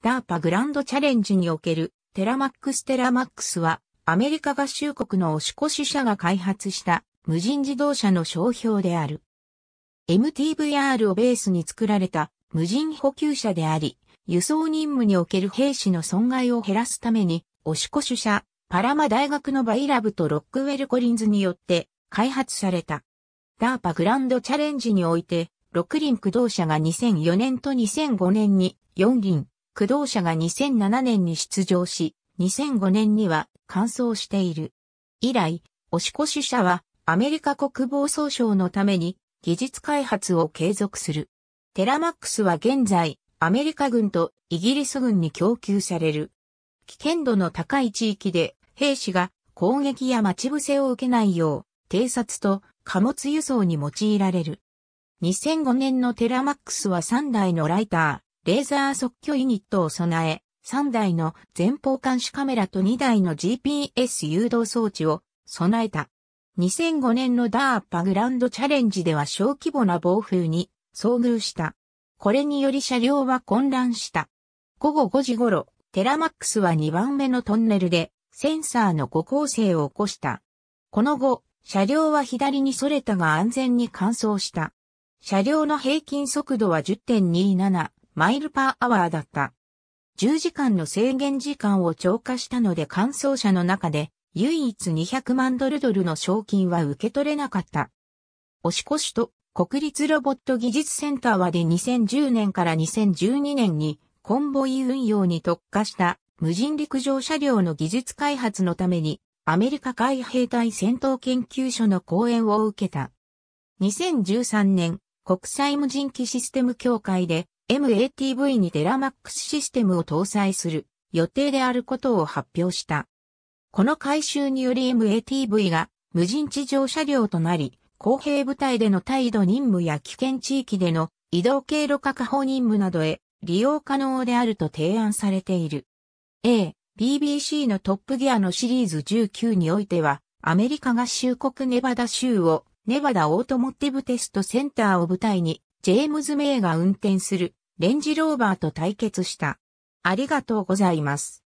ダーパグランドチャレンジにおけるテラマックステラマックスはアメリカ合衆国の押越社が開発した無人自動車の商標である。MTVR をベースに作られた無人補給車であり、輸送任務における兵士の損害を減らすために、押越社、パラマ大学のバイラブとロックウェル・コリンズによって開発された。ダーパグランドチャレンジにおいて、6輪駆動車が2004年と2005年に4輪、駆動車が2007年に出場し、2005年には完走している。以来、押し越し車はアメリカ国防総省のために技術開発を継続する。テラマックスは現在、アメリカ軍とイギリス軍に供給される。危険度の高い地域で兵士が攻撃や待ち伏せを受けないよう、偵察と貨物輸送に用いられる。2005年のテラマックスは3台のライター。レーザー即距ユニットを備え、3台の前方監視カメラと2台の GPS 誘導装置を備えた。2005年のダーパグランドチャレンジでは小規模な暴風に遭遇した。これにより車両は混乱した。午後5時頃、テラマックスは2番目のトンネルでセンサーの誤構成を起こした。この後、車両は左に逸れたが安全に乾燥した。車両の平均速度は10.27マイルパーアワーだった。10時間の制限時間を超過したので完走者の中で唯一200万ドルドルの賞金は受け取れなかった。押し越しと国立ロボット技術センターはで2010年から2012年にコンボイ運用に特化した無人陸上車両の技術開発のためにアメリカ海兵隊戦闘研究所の講演を受けた。2013年国際無人機システム協会で MATV にテラマックスシステムを搭載する予定であることを発表した。この改修により MATV が無人地上車両となり、公平部隊での態度任務や危険地域での移動経路確保任務などへ利用可能であると提案されている。A、BBC のトップギアのシリーズ19においては、アメリカ合衆国ネバダ州をネバダオートモティブテストセンターを舞台に、ジェームズ・メイが運転するレンジローバーと対決した。ありがとうございます。